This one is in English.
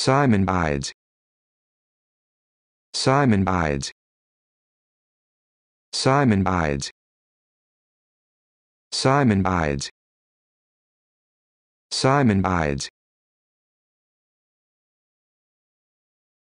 Simon Bides. Simon Bides. Simon Bides. Simon Bides. Simon Bides.